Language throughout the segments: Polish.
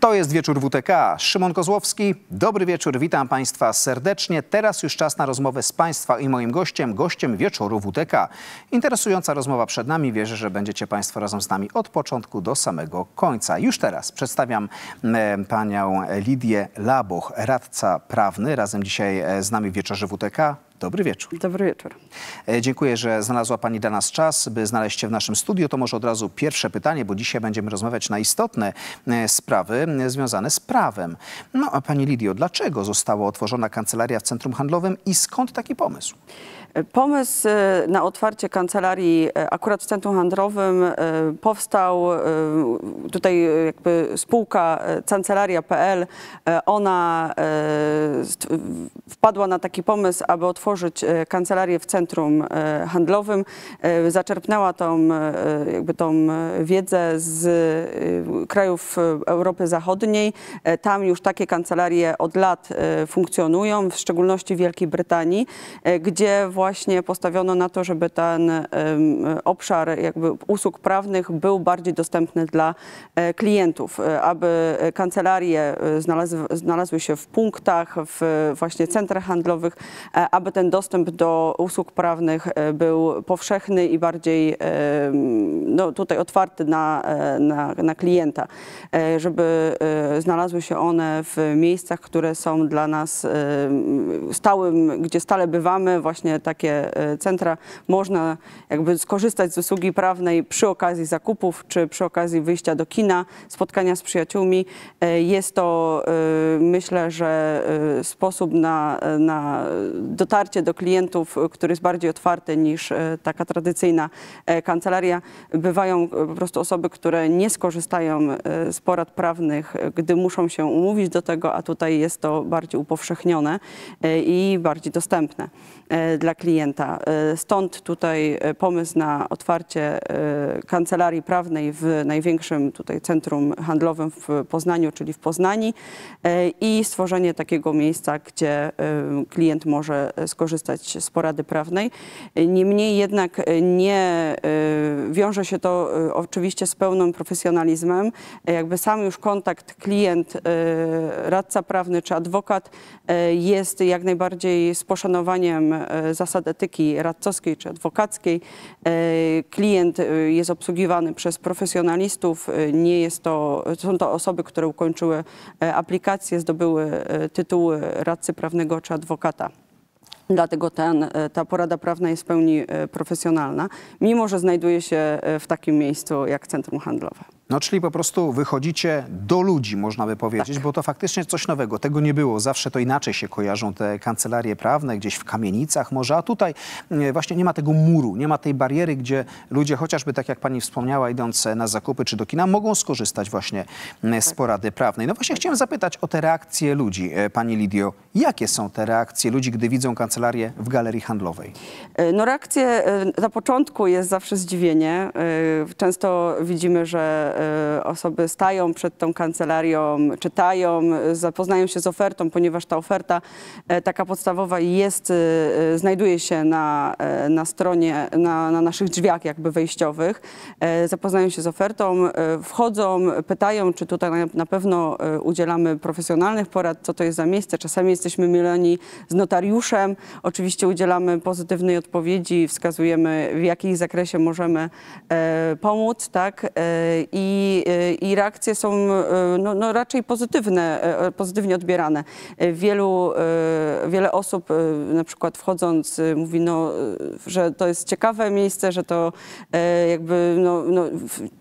To jest wieczór WTK. Szymon Kozłowski, dobry wieczór, witam Państwa serdecznie. Teraz już czas na rozmowę z Państwa i moim gościem, gościem wieczoru WTK. Interesująca rozmowa przed nami. Wierzę, że będziecie Państwo razem z nami od początku do samego końca. Już teraz przedstawiam e, panią Lidię Labuch, radca prawny. Razem dzisiaj e, z nami w wieczorze WTK. Dobry wieczór. Dobry wieczór. E, dziękuję, że znalazła Pani dla nas czas, by znaleźć się w naszym studiu. To może od razu pierwsze pytanie, bo dzisiaj będziemy rozmawiać na istotne e, sprawy e, związane z prawem. No a Pani Lidio, dlaczego została otworzona kancelaria w centrum handlowym i skąd taki pomysł? Pomysł na otwarcie kancelarii akurat w centrum handlowym powstał tutaj jakby spółka kancelaria.pl. Ona wpadła na taki pomysł, aby otworzyć otworzyć e, kancelarię w centrum e, handlowym. E, zaczerpnęła tą, jakby tą wiedzę z krajów Europy Zachodniej. Tam już takie kancelarie od lat funkcjonują, w szczególności w Wielkiej Brytanii, gdzie właśnie postawiono na to, żeby ten obszar jakby usług prawnych był bardziej dostępny dla klientów, aby kancelarie znalazły, znalazły się w punktach, w właśnie centrach handlowych, aby te ten dostęp do usług prawnych e, był powszechny i bardziej e, no, tutaj otwarty na, e, na, na klienta, żeby znalazły się one w miejscach, które są dla nas stałym, gdzie stale bywamy, właśnie takie centra można jakby skorzystać z usługi prawnej przy okazji zakupów czy przy okazji wyjścia do kina, spotkania z przyjaciółmi. Jest to myślę, że sposób na, na dotarcie dotarcie do klientów, e, który jest bardziej otwarty niż e, taka tradycyjna e, kancelaria, bywają po prostu osoby, które nie skorzystają z porad prawnych, gdy muszą się umówić do tego, a tutaj jest to bardziej upowszechnione i bardziej dostępne dla klienta. Stąd tutaj pomysł na otwarcie kancelarii prawnej w największym tutaj centrum handlowym w Poznaniu, czyli w Poznani i stworzenie takiego miejsca, gdzie klient może skorzystać skorzystać z porady prawnej. Niemniej jednak e, nie e, wiąże się to e, oczywiście z pełnym profesjonalizmem. Jakby sam już kontakt klient, radca prawny czy adwokat jest jak najbardziej z poszanowaniem zasad etyki radcowskiej czy adwokackiej. Klient jest obsługiwany przez profesjonalistów. Nie jest to, są to osoby, które ukończyły aplikację, zdobyły tytuły radcy prawnego czy adwokata. Dlatego ten, e, ta porada prawna jest w pełni e, profesjonalna, mimo że znajduje się e, w takim miejscu jak centrum handlowe. No czyli po prostu wychodzicie do ludzi, można by powiedzieć, tak. bo to faktycznie coś nowego. Tego nie było. Zawsze to inaczej się kojarzą te kancelarie prawne, gdzieś w kamienicach może, a tutaj e, właśnie nie ma tego muru, nie ma tej bariery, gdzie ludzie chociażby, tak jak pani wspomniała, idąc na zakupy czy do kina, mogą skorzystać właśnie e, z tak. porady prawnej. No właśnie tak. chciałem zapytać o te reakcje ludzi, e, pani Lidio. Jakie są te reakcje ludzi, gdy widzą kancelarię w galerii handlowej? No reakcje na początku jest zawsze zdziwienie. Często widzimy, że Y, osoby stają przed tą kancelarią, czytają, zapoznają się z ofertą, ponieważ ta oferta e, taka podstawowa jest, y, y, znajduje się na, e, na stronie, na, na naszych drzwiach jakby wejściowych. E, zapoznają się z ofertą, wchodzą, pytają, czy tutaj na pewno udzielamy profesjonalnych porad, co to jest za miejsce. Czasami jesteśmy myleni z notariuszem. Oczywiście udzielamy pozytywnej odpowiedzi, wskazujemy w jakim zakresie możemy pomóc, tak? I Y, i, reakcje są y, no, no raczej pozytywne, e, e, pozytywnie odbierane. Wielu, y, wiele osób na przykład wchodząc mówi, no, że to jest ciekawe miejsce, że to e, jakby no, no,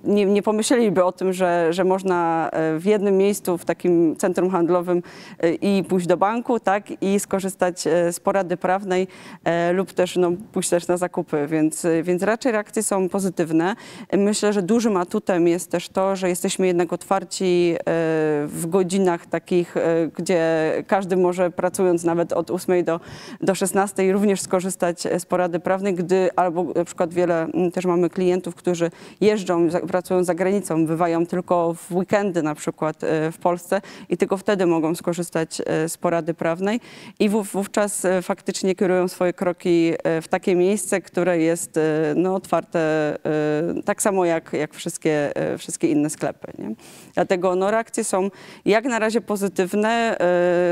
nie, nie pomyśleliby o tym, że, że można w jednym miejscu, w takim centrum handlowym i pójść do banku tak, i skorzystać z porady prawnej lub też no, pójść też na zakupy, więc, więc raczej reakcje są pozytywne. Myślę, że dużym atutem jest też też to, że jesteśmy jednak otwarci e, w godzinach takich, e, gdzie każdy może pracując nawet od 8 do, do 16 również skorzystać e, z porady prawnej, gdy albo na przykład wiele też mamy klientów, którzy jeżdżą, pracują za granicą, bywają tylko w weekendy na przykład w Polsce i tylko wtedy mogą skorzystać z porady prawnej i wówczas faktycznie kierują swoje kroki w takie miejsce, które jest no, otwarte tak samo jak, jak wszystkie wszystkie inne sklepy. Nie? Dlatego no, reakcje są jak na razie pozytywne.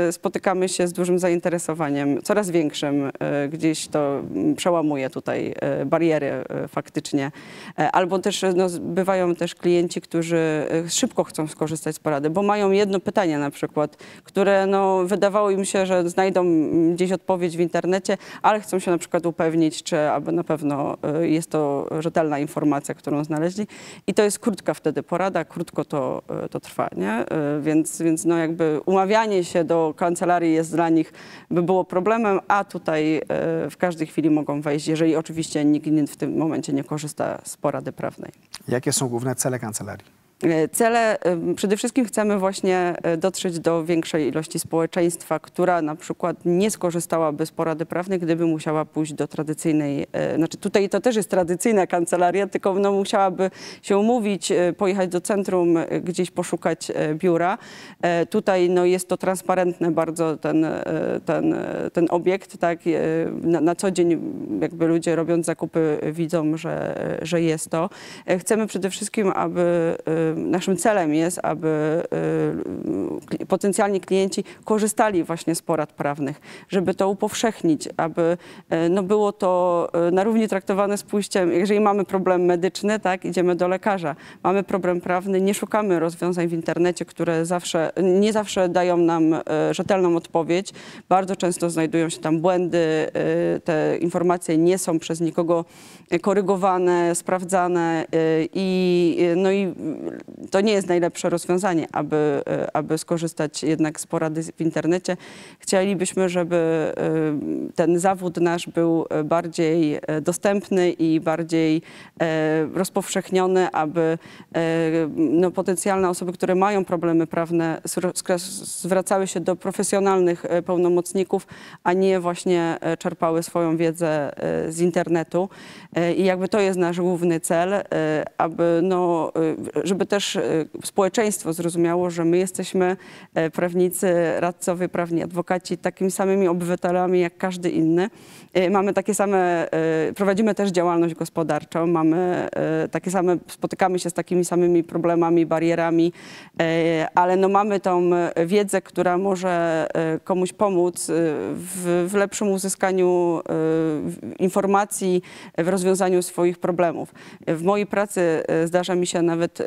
Y, spotykamy się z dużym zainteresowaniem, coraz większym. Y, gdzieś to mm, przełamuje tutaj y, bariery faktycznie. E, albo też no, bywają też klienci, którzy szybko chcą skorzystać z porady, bo mają jedno pytanie na przykład, które no, wydawało im się, że znajdą mm, gdzieś odpowiedź w internecie, ale chcą się na przykład upewnić, czy aby na pewno jest to rzetelna informacja, którą znaleźli. I to jest krótka wtedy porada, krótko to, e, to trwa, nie? E, więc, więc no jakby umawianie się do kancelarii jest dla nich, by było problemem, a tutaj e, w każdej chwili mogą wejść, jeżeli oczywiście nikt w tym momencie nie korzysta z porady prawnej. Jakie są główne cele kancelarii? E, cele przede wszystkim chcemy właśnie e, dotrzeć do większej ilości społeczeństwa, która na przykład nie skorzystałaby z porady prawnej, gdyby musiała pójść do tradycyjnej, e, znaczy tutaj to też jest tradycyjna kancelaria, tylko no musiałaby się umówić, pojechać do centrum, gdzieś poszukać biura. Tutaj no jest to transparentne bardzo ten, ten, ten obiekt, tak? Na, na co dzień jakby ludzie robiąc zakupy widzą, że, że jest to. Chcemy przede wszystkim, aby naszym celem jest, aby y, potencjalni klienci korzystali właśnie z porad prawnych, żeby to upowszechnić, aby y, no było to y, na równi traktowane z pójściem, jeżeli mamy problem medyczny, tak, idziemy do lekarza, mamy problem prawny, nie szukamy rozwiązań w internecie, które zawsze, nie zawsze dają nam rzetelną odpowiedź. Bardzo często znajdują się tam błędy, te informacje nie są przez nikogo korygowane, sprawdzane i, no i to nie jest najlepsze rozwiązanie, aby, e, aby skorzystać jednak z porady w internecie. Chcielibyśmy, żeby e, ten zawód nasz był e, bardziej dostępny i bardziej rozpowszechniony, aby no, potencjalne osoby, które mają problemy prawne, zwracały się do profesjonalnych pełnomocników, a nie właśnie czerpały swoją wiedzę z internetu. I jakby to jest nasz główny cel, aby no, żeby też y, społeczeństwo zrozumiało, że my jesteśmy e, prawnicy, radcowie, prawni adwokaci takimi samymi obywatelami jak każdy inny. E, mamy takie same, e, prowadzimy też działalność gospodarczą, mamy takie same, spotykamy się z takimi samymi problemami, barierami, ale no mamy tą wiedzę, która może komuś pomóc w, w lepszym uzyskaniu informacji, w rozwiązaniu swoich problemów. W mojej pracy zdarza mi się nawet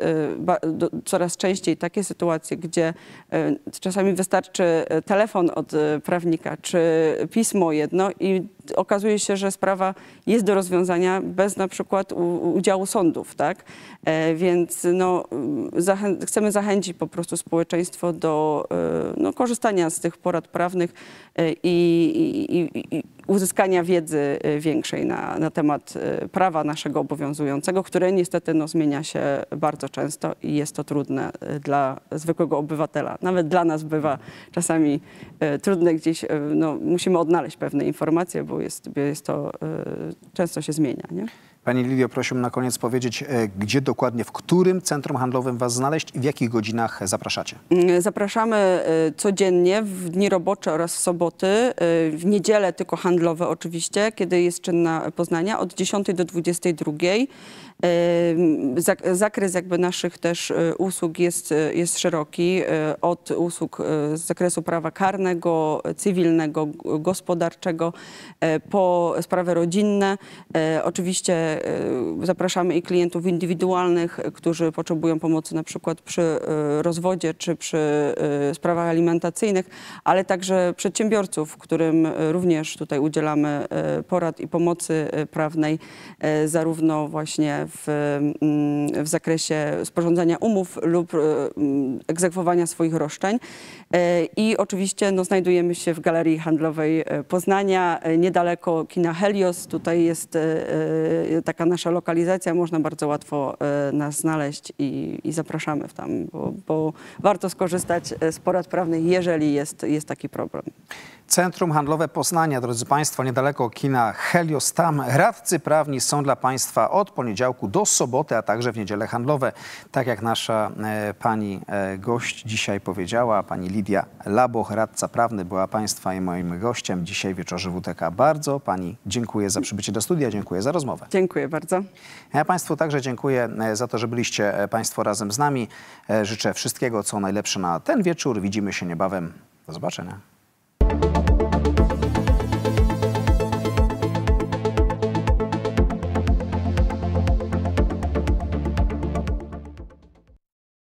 coraz częściej takie sytuacje, gdzie e, czasami wystarczy e, telefon od e, prawnika czy pismo jedno i okazuje się, że sprawa jest do rozwiązania bez na przykład udziału sądów, tak? E, więc no, zachę chcemy zachęcić po prostu społeczeństwo do e, no, korzystania z tych porad prawnych e, i, i, i uzyskania wiedzy większej na, na, temat prawa naszego obowiązującego, które niestety no, zmienia się bardzo często i jest to trudne dla zwykłego obywatela. Nawet dla nas bywa czasami trudne gdzieś, no, musimy odnaleźć pewne informacje, bo jest, jest to, y, często się zmienia. Nie? Pani Lidio, prosiłbym na koniec powiedzieć, e, gdzie dokładnie, w którym centrum handlowym Was znaleźć i w jakich godzinach zapraszacie? Mm, zapraszamy e, codziennie, w dni robocze oraz e, w soboty, w niedzielę tylko handlowe oczywiście, kiedy jest czynna Poznania, od 10 do 22. Zakres jakby naszych też usług jest, jest szeroki, od usług z zakresu prawa karnego, cywilnego, gospodarczego, po sprawy rodzinne. Oczywiście Y, zapraszamy i klientów indywidualnych, którzy potrzebują pomocy na przykład przy y, rozwodzie czy przy y, sprawach alimentacyjnych, ale także przedsiębiorców, którym również tutaj udzielamy porad i pomocy prawnej, zarówno właśnie w, mm, w zakresie sporządzania umów lub mm, egzekwowania swoich roszczeń. I oczywiście no, znajdujemy się w Galerii Handlowej Poznania, niedaleko kina Helios. Tutaj jest taka nasza lokalizacja, można bardzo łatwo e, nas znaleźć i, i zapraszamy w tam, bo, bo, warto skorzystać e, z porad prawnych, jeżeli jest, jest taki problem. Centrum Handlowe Poznania, drodzy Państwo, niedaleko kina Helios. Tam radcy prawni są dla Państwa od poniedziałku do soboty, a także w niedzielę handlowe. Tak jak nasza e, pani e, gość dzisiaj powiedziała, pani Lidia Laboch, radca prawny, była Państwa i moim gościem dzisiaj wieczorze WTK. Bardzo Pani dziękuję za przybycie do studia, dziękuję za rozmowę. Dziękuję. Dziękuję bardzo. Ja Państwu także dziękuję e, za to, że byliście e, Państwo razem z nami. E, życzę wszystkiego, co najlepsze na ten wieczór. Widzimy się niebawem. Do zobaczenia.